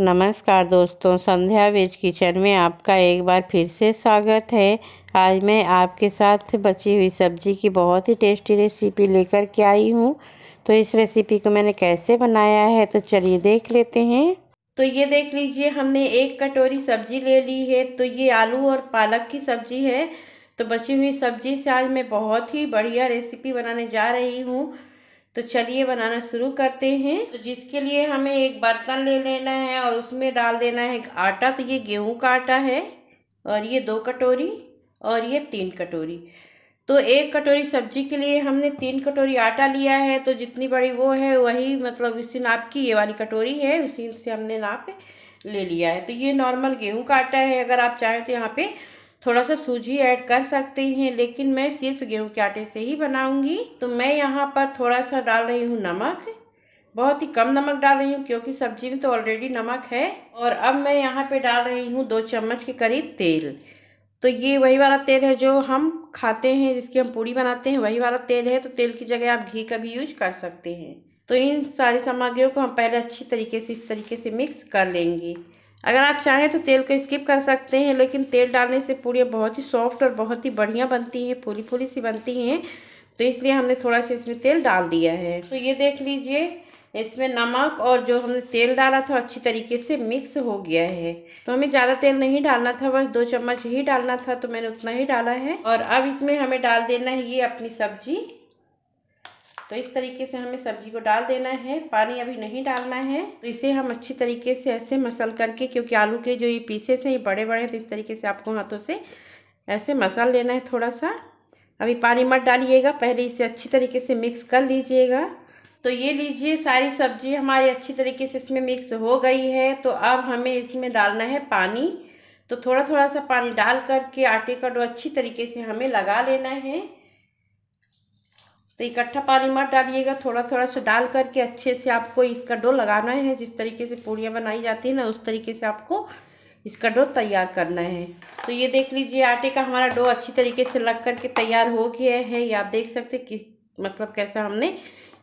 नमस्कार दोस्तों संध्या veg kitchen में आपका एक बार फिर से स्वागत है आज मैं आपके साथ बची हुई सब्जी की बहुत ही टेस्टी रेसिपी लेकर के आई हूँ तो इस रेसिपी को मैंने कैसे बनाया है तो चलिए देख लेते हैं तो ये देख लीजिए हमने एक कटोरी सब्जी ले ली है तो ये आलू और पालक की सब्जी है तो बची हुई सब्जी से आज मैं बहुत ही बढ़िया रेसिपी बनाने जा रही हूँ तो चलिए बनाना शुरू करते हैं तो जिसके लिए हमें एक बर्तन ले लेना है और उसमें डाल देना है आटा तो ये गेहूं का आटा है और ये दो कटोरी और ये तीन कटोरी तो एक कटोरी सब्जी के लिए हमने तीन कटोरी आटा लिया है तो जितनी बड़ी वो है वही मतलब इसी नाप की ये वाली कटोरी है उसी से हमने नाप ले लिया है तो ये नॉर्मल गेहूं का आटा है अगर आप चाहें तो यहाँ पे थोड़ा सा सूजी ऐड कर सकते हैं लेकिन मैं सिर्फ गेहूं के आटे से ही बनाऊंगी तो मैं यहाँ पर थोड़ा सा डाल रही हूँ नमक बहुत ही कम नमक डाल रही हूँ क्योंकि सब्जी में तो ऑलरेडी नमक है और अब मैं यहाँ पे डाल रही हूँ दो चम्मच के करीब तेल तो ये वही वाला तेल है जो हम खाते हैं जिसकी हम पूड़ी बनाते हैं वही वाला तेल है तो तेल की जगह आप घी का भी यूज कर सकते हैं तो इन सारी सामग्रियों को हम पहले अच्छी तरीके से इस तरीके से मिक्स कर लेंगे अगर आप चाहें तो तेल को स्किप कर सकते हैं लेकिन तेल डालने से पूड़ियाँ बहुत ही सॉफ्ट और बहुत ही बढ़िया बनती हैं फूली फूली सी बनती हैं तो इसलिए हमने थोड़ा सा इसमें तेल डाल दिया है तो ये देख लीजिए इसमें नमक और जो हमने तेल डाला था अच्छी तरीके से मिक्स हो गया है तो हमें ज़्यादा तेल नहीं डालना था बस दो चम्मच ही डालना था तो मैंने उतना ही डाला है और अब इसमें हमें डाल देना है ये अपनी सब्जी तो इस तरीके से हमें सब्जी को डाल देना है पानी अभी नहीं डालना है तो इसे हम अच्छी तरीके से ऐसे मसल करके क्योंकि आलू के जो ये पीसेस हैं ये बड़े बड़े हैं तो इस तरीके से आपको हाथों से ऐसे मसल लेना है थोड़ा सा अभी पानी मत डालिएगा पहले इसे अच्छी तरीके से मिक्स कर लीजिएगा तो ये लीजिए सारी सब्जी हमारी अच्छी तरीके से इसमें मिक्स हो गई है तो अब हमें इसमें डालना है पानी तो थोड़ा थोड़ा सा पानी डाल करके आटे का डो अच्छी तरीके से हमें लगा लेना है तो इकट्ठा पानी मत डालिएगा थोड़ा थोड़ा सा डाल करके अच्छे से आपको इसका डो लगाना है जिस तरीके से पूड़ियाँ बनाई जाती है ना उस तरीके से आपको इसका डो तैयार करना है तो ये देख लीजिए आटे का हमारा डो अच्छी तरीके से लग करके तैयार हो गया है ये आप देख सकते कि मतलब कैसा हमने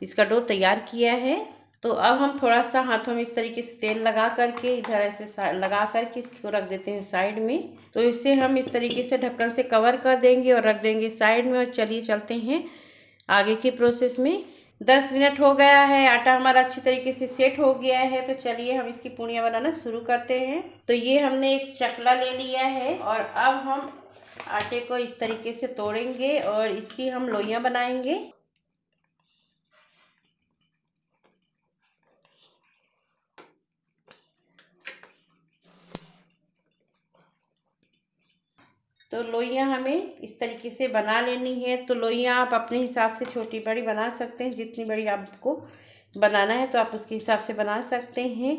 इसका डो तैयार किया है तो अब हम थोड़ा सा हाथों में इस तरीके से तेल लगा करके इधर ऐसे लगा करके इसको रख देते हैं साइड में तो इसे हम इस तरीके से ढक्कन से कवर कर देंगे और रख देंगे साइड में और चलिए चलते हैं आगे की प्रोसेस में दस मिनट हो गया है आटा हमारा अच्छी तरीके से सेट हो गया है तो चलिए हम इसकी पूड़ियाँ बनाना शुरू करते हैं तो ये हमने एक चकला ले लिया है और अब हम आटे को इस तरीके से तोड़ेंगे और इसकी हम लोइयाँ बनाएंगे तो लोइयाँ हमें इस तरीके से बना लेनी है तो लोइयाँ आप अपने हिसाब से छोटी बड़ी बना सकते हैं जितनी बड़ी आपको बनाना है तो आप उसके हिसाब से बना सकते हैं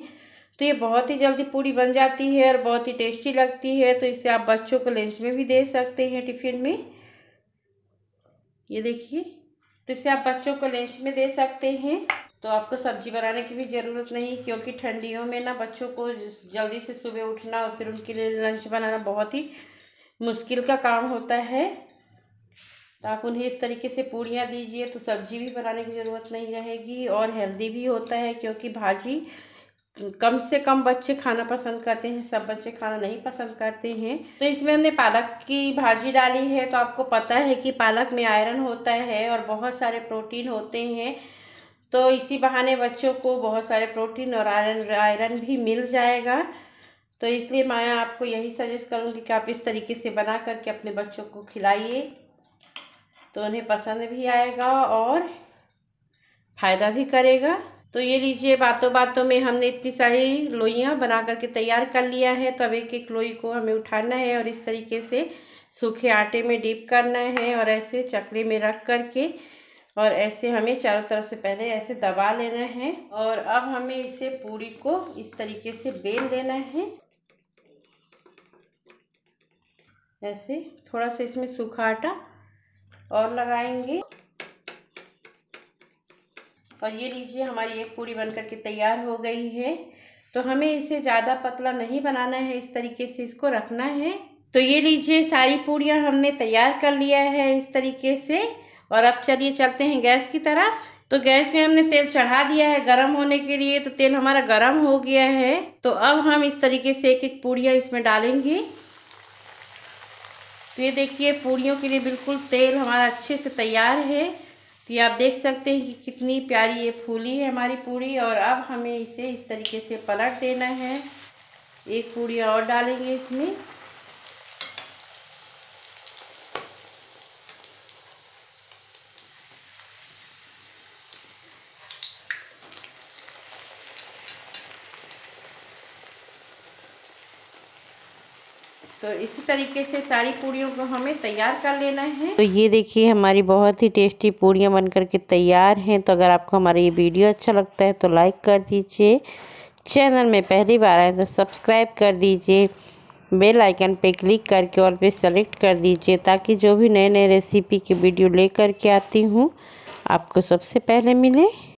तो ये बहुत ही जल्दी पूरी बन जाती है और बहुत ही टेस्टी लगती है तो इसे आप बच्चों को लंच में भी दे सकते हैं टिफ़िन में ये देखिए तो इसे आप बच्चों को लंच में दे सकते हैं तो आपको सब्जी बनाने की भी ज़रूरत नहीं क्योंकि ठंडियों में ना बच्चों को जल्दी से सुबह उठना और फिर उनके लिए लंच बनाना बहुत ही मुश्किल का काम होता है तो आप उन्हें इस तरीके से पूड़ियाँ दीजिए तो सब्जी भी बनाने की ज़रूरत नहीं रहेगी और हेल्दी भी होता है क्योंकि भाजी कम से कम बच्चे खाना पसंद करते हैं सब बच्चे खाना नहीं पसंद करते हैं तो इसमें हमने पालक की भाजी डाली है तो आपको पता है कि पालक में आयरन होता है और बहुत सारे प्रोटीन होते हैं तो इसी बहाने बच्चों को बहुत सारे प्रोटीन और आयरन आयरन भी मिल जाएगा तो इसलिए मैं आपको यही सजेस्ट करूँगी कि आप इस तरीके से बना करके अपने बच्चों को खिलाइए तो उन्हें पसंद भी आएगा और फ़ायदा भी करेगा तो ये लीजिए बातों बातों में हमने इतनी सारी लोइयाँ बना करके तैयार कर लिया है तो अब एक एक लोई को हमें उठाना है और इस तरीके से सूखे आटे में डीप करना है और ऐसे चकले में रख करके और ऐसे हमें चारों तरफ से पहले ऐसे दबा लेना है और अब हमें इसे पूरी को इस तरीके से बेल लेना है ऐसे थोड़ा सा इसमें सूखा आटा और लगाएंगे और ये लीजिए हमारी एक पूरी बनकर के तैयार हो गई है तो हमें इसे ज़्यादा पतला नहीं बनाना है इस तरीके से इसको रखना है तो ये लीजिए सारी पूड़ियाँ हमने तैयार कर लिया है इस तरीके से और अब चलिए चलते हैं गैस की तरफ तो गैस में हमने तेल चढ़ा दिया है गरम होने के लिए तो तेल हमारा गरम हो गया है तो अब हम इस तरीके से एक एक पूड़ियाँ इसमें डालेंगे तो ये देखिए पूड़ियों के लिए बिल्कुल तेल हमारा अच्छे से तैयार है तो ये आप देख सकते हैं कि कितनी प्यारी ये फूली है हमारी पूड़ी और अब हमें इसे इस तरीके से पलट देना है एक पूड़ी और डालेंगे इसमें तो इसी तरीके से सारी पूड़ियों को हमें तैयार कर लेना है तो ये देखिए हमारी बहुत ही टेस्टी पूड़ियाँ बन करके तैयार हैं तो अगर आपको हमारा ये वीडियो अच्छा लगता है तो लाइक कर दीजिए चैनल में पहली बार आए तो सब्सक्राइब कर दीजिए बेल आइकन पे क्लिक करके और पे सेलेक्ट कर दीजिए ताकि जो भी नए नए रेसिपी की वीडियो लेकर के आती हूँ आपको सबसे पहले मिले